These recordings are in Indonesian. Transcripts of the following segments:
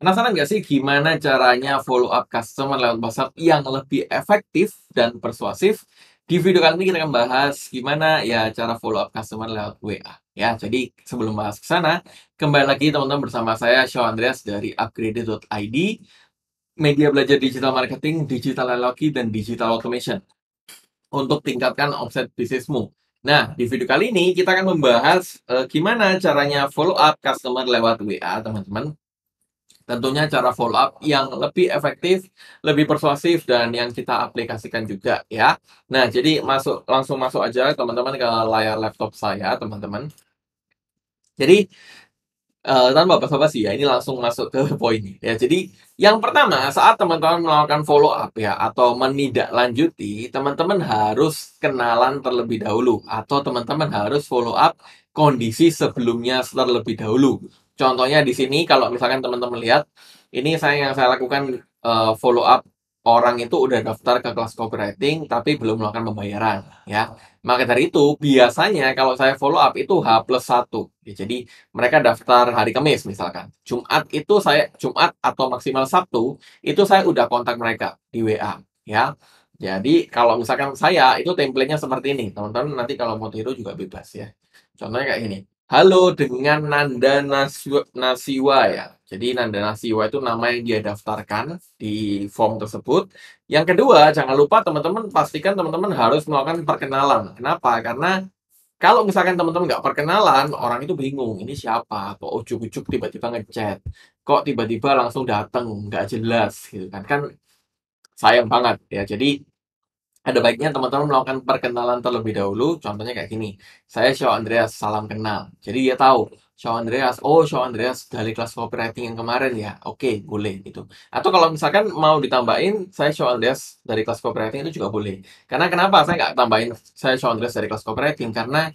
Penasaran nggak sih gimana caranya follow up customer lewat WhatsApp yang lebih efektif dan persuasif? Di video kali ini kita akan bahas gimana ya cara follow up customer lewat WA. Ya, jadi sebelum bahas ke sana, kembali lagi teman-teman bersama saya Shaw Andreas dari upgrade.id, media belajar digital marketing, digital analogi, dan digital automation untuk tingkatkan omset bisnismu. Nah, di video kali ini kita akan membahas uh, gimana caranya follow up customer lewat WA, teman-teman. Tentunya cara follow up yang lebih efektif, lebih persuasif dan yang kita aplikasikan juga ya. Nah, jadi masuk langsung masuk aja teman-teman ke layar laptop saya, teman-teman. Jadi Uh, tanpa basa-basi ya, ini langsung masuk ke poin ya. Jadi yang pertama saat teman-teman melakukan follow up ya atau menindaklanjuti, teman-teman harus kenalan terlebih dahulu atau teman-teman harus follow up kondisi sebelumnya terlebih dahulu. Contohnya di sini kalau misalkan teman-teman lihat, ini saya yang saya lakukan uh, follow up orang itu udah daftar ke kelas copywriting tapi belum melakukan pembayaran ya. Maka dari itu biasanya kalau saya follow up itu H plus 1. Ya, jadi mereka daftar hari Kamis misalkan. Jumat itu saya Jumat atau maksimal Sabtu itu saya udah kontak mereka di WA ya. Jadi kalau misalkan saya itu templatenya seperti ini, teman-teman nanti kalau mau tiru juga bebas ya. Contohnya kayak ini. Halo dengan Nanda Nasiwa ya. Jadi Nanda Nasiwa itu nama yang dia daftarkan di form tersebut. Yang kedua, jangan lupa teman-teman pastikan teman-teman harus melakukan perkenalan. Kenapa? Karena kalau misalkan teman-teman nggak perkenalan, orang itu bingung, ini siapa? Kok ujuk-ujuk tiba-tiba ngechat? Kok tiba-tiba langsung datang? Nggak jelas gitu kan? Kan sayang banget ya. Jadi ada baiknya teman-teman melakukan perkenalan terlebih dahulu. Contohnya kayak gini. Saya Shaw Andreas, salam kenal. Jadi dia tahu, Shaw Andreas, oh Shaw Andreas dari kelas copywriting yang kemarin ya. Oke, boleh gitu. Atau kalau misalkan mau ditambahin, saya Shaw Andreas dari kelas copywriting itu juga boleh. Karena kenapa saya nggak tambahin saya Shaw Andreas dari kelas copywriting? Karena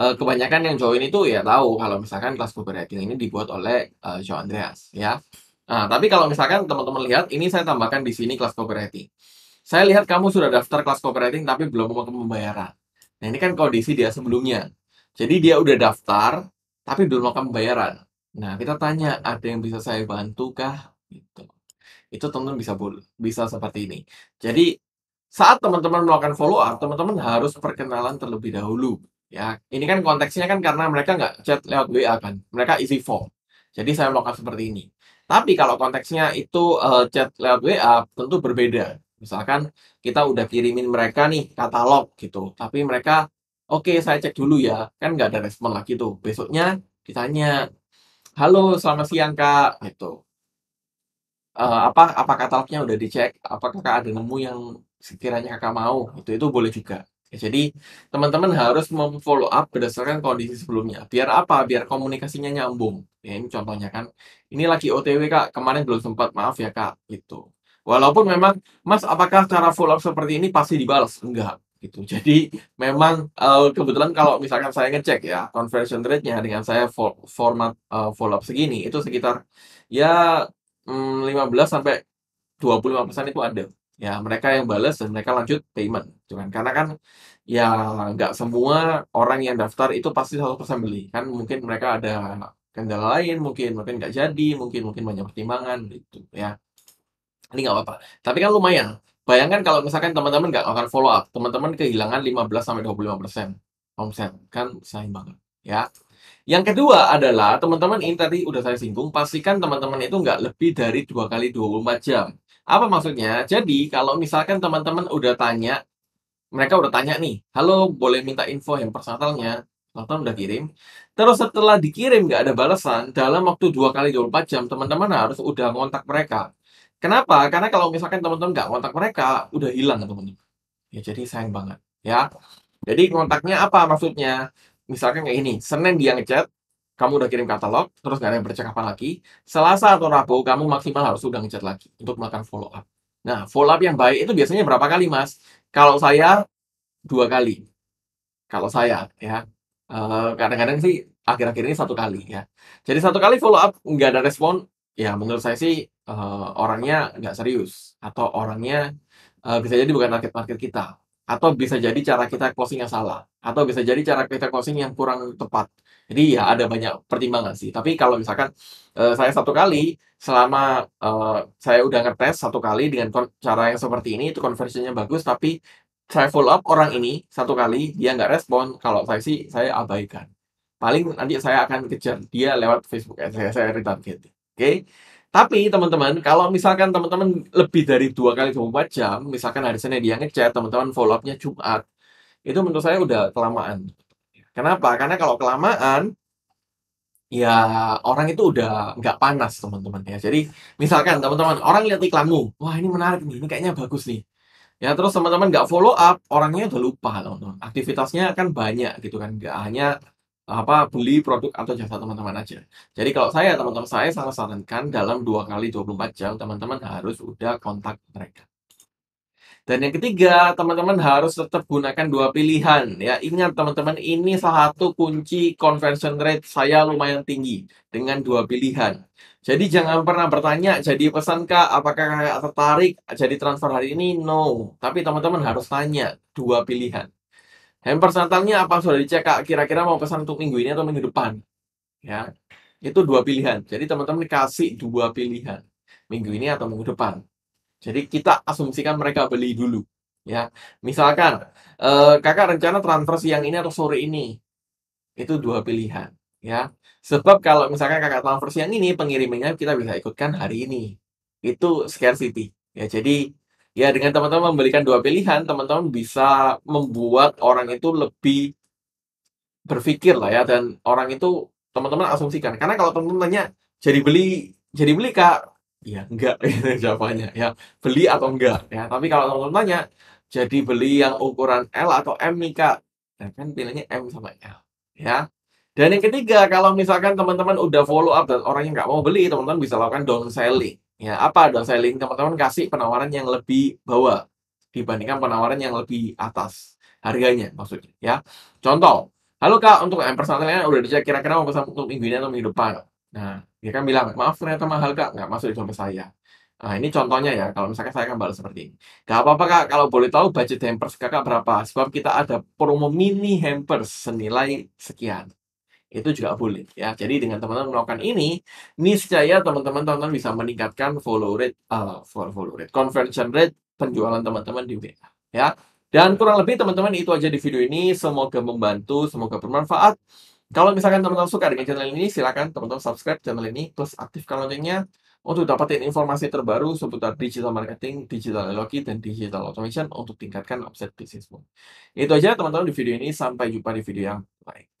uh, kebanyakan yang join itu ya tahu kalau misalkan kelas copywriting ini dibuat oleh uh, eh, Shaw Andreas ya. Nah, tapi kalau misalkan teman-teman lihat, ini saya tambahkan di sini kelas copywriting saya lihat kamu sudah daftar kelas copywriting tapi belum mau pembayaran. Nah ini kan kondisi dia sebelumnya. Jadi dia udah daftar tapi belum melakukan pembayaran. Nah kita tanya ada yang bisa saya bantu kah? Gitu. Itu teman-teman bisa bisa seperti ini. Jadi saat teman-teman melakukan follow up, teman-teman harus perkenalan terlebih dahulu. Ya, ini kan konteksnya kan karena mereka nggak chat lewat WA kan, mereka isi form. Jadi saya melakukan seperti ini. Tapi kalau konteksnya itu uh, chat lewat WA tentu berbeda. Misalkan kita udah kirimin mereka nih katalog gitu, tapi mereka oke okay, saya cek dulu ya, kan nggak ada respon lagi tuh. Besoknya ditanya, halo selamat siang kak, itu Uh, eh, apa apa katalognya udah dicek? Apakah kak ada nemu yang sekiranya kakak mau? Itu itu boleh juga. Ya, jadi teman-teman harus memfollow up berdasarkan kondisi sebelumnya. Biar apa? Biar komunikasinya nyambung. Ya, ini contohnya kan. Ini lagi OTW kak. Kemarin belum sempat. Maaf ya kak. itu Walaupun memang Mas apakah cara follow up seperti ini pasti dibalas? Enggak gitu. Jadi memang uh, kebetulan kalau misalkan saya ngecek ya conversion rate-nya dengan saya for, format uh, eh, follow up segini itu sekitar ya mm, 15 sampai 25% persen itu ada. Ya, mereka yang balas dan mereka lanjut payment. Cuman karena kan ya nggak semua orang yang daftar itu pasti 100% beli. Kan mungkin mereka ada kendala lain mungkin mungkin nggak jadi mungkin mungkin banyak pertimbangan gitu ya ini nggak apa-apa. Tapi kan lumayan. Bayangkan kalau misalkan teman-teman nggak akan follow up, teman-teman kehilangan 15 sampai 25 persen omset, kan sayang banget, ya. Yang kedua adalah teman-teman ini tadi udah saya singgung, pastikan teman-teman itu nggak lebih dari dua kali 24 jam. Apa maksudnya? Jadi kalau misalkan teman-teman udah tanya, mereka udah tanya nih, halo boleh minta info yang personalnya, teman udah kirim. Terus setelah dikirim nggak ada balasan, dalam waktu dua kali 24 jam teman-teman harus udah ngontak mereka Kenapa? Karena kalau misalkan teman-teman nggak kontak mereka, udah hilang ya, teman-teman. Ya jadi sayang banget ya. Jadi kontaknya apa maksudnya? Misalkan kayak ini, Senin dia ngechat, kamu udah kirim katalog, terus nggak ada yang percakapan lagi. Selasa atau Rabu, kamu maksimal harus udah ngechat lagi untuk melakukan follow up. Nah, follow up yang baik itu biasanya berapa kali, Mas? Kalau saya, dua kali. Kalau saya, ya. Eh, kadang-kadang sih, akhir-akhir ini satu kali, ya. Jadi satu kali follow up, nggak ada respon, ya menurut saya sih uh, orangnya nggak serius, atau orangnya, uh, bisa jadi bukan target market kita, atau bisa jadi cara kita closing yang salah, atau bisa jadi cara kita closing yang kurang tepat. Jadi ya ada banyak pertimbangan sih, tapi kalau misalkan, uh, saya satu kali selama, uh, saya udah ngetes satu kali dengan cara yang seperti ini, itu konversinya bagus, tapi saya follow up orang ini satu kali, dia nggak respon, kalau saya sih, saya abaikan. Paling nanti saya akan kejar dia lewat Facebook saya saya retarget, oke? Tapi teman-teman, kalau misalkan teman-teman lebih dari dua kali 24 jam, misalkan hari Senin dia ngechat, teman-teman follow up-nya Jumat, itu menurut saya udah kelamaan. Kenapa? Karena kalau kelamaan, ya orang itu udah nggak panas teman-teman ya. Jadi misalkan teman-teman orang lihat iklanmu, wah ini menarik nih, ini kayaknya bagus nih. Ya terus teman-teman nggak follow up, orangnya udah lupa teman-teman. Aktivitasnya kan banyak gitu kan, nggak hanya apa beli produk atau jasa teman-teman aja. Jadi kalau saya teman-teman saya sangat sarankan dalam dua kali 24 jam teman-teman harus udah kontak mereka. Dan yang ketiga, teman-teman harus tetap gunakan dua pilihan ya. Ingat teman-teman, ini satu kunci conversion rate saya lumayan tinggi dengan dua pilihan. Jadi jangan pernah bertanya, jadi pesan kak, apakah kakak tertarik jadi transfer hari ini? No. Tapi teman-teman harus tanya dua pilihan. Hampers Natalnya apa sudah dicek kak? Kira-kira mau pesan untuk minggu ini atau minggu depan? Ya, itu dua pilihan. Jadi teman-teman kasih dua pilihan minggu ini atau minggu depan. Jadi kita asumsikan mereka beli dulu. Ya, misalkan eh, kakak rencana transfer siang ini atau sore ini, itu dua pilihan. Ya, sebab kalau misalkan kakak transfer siang ini pengirimannya kita bisa ikutkan hari ini. Itu scarcity. Ya, jadi Ya, dengan teman-teman memberikan dua pilihan, teman-teman bisa membuat orang itu lebih berpikir lah ya dan orang itu teman-teman asumsikan. Karena kalau teman-teman tanya jadi beli, jadi beli Kak, ya enggak jawabannya ya. Beli atau enggak ya. Tapi kalau teman-teman tanya jadi beli yang ukuran L atau M nih Kak, nah, kan pilihnya M sama L ya. Dan yang ketiga, kalau misalkan teman-teman udah follow up dan orangnya nggak mau beli, teman-teman bisa lakukan downselling Ya, apa selling Teman-teman kasih penawaran yang lebih bawah dibandingkan penawaran yang lebih atas harganya maksudnya ya. Contoh, halo Kak, untuk yang persentasenya udah dicek kira-kira mau pesan untuk minggu ini atau minggu depan. Nah, dia kan bilang, maaf ternyata mahal Kak, nggak masuk di dompet saya. Nah, ini contohnya ya, kalau misalkan saya akan balas seperti ini. Gak apa-apa kak, kalau boleh tahu budget hampers kakak berapa? Sebab kita ada promo mini hampers senilai sekian itu juga boleh ya. Jadi dengan teman-teman melakukan ini, niscaya teman-teman teman bisa meningkatkan follow rate, uh, follow rate, conversion rate penjualan teman-teman di WA ya. Dan kurang lebih teman-teman itu aja di video ini. Semoga membantu, semoga bermanfaat. Kalau misalkan teman-teman suka dengan channel ini, silakan teman-teman subscribe channel ini plus aktifkan loncengnya untuk dapatin informasi terbaru seputar digital marketing, digital logi, dan digital automation untuk tingkatkan offset bisnismu. Itu aja teman-teman di video ini. Sampai jumpa di video yang lain.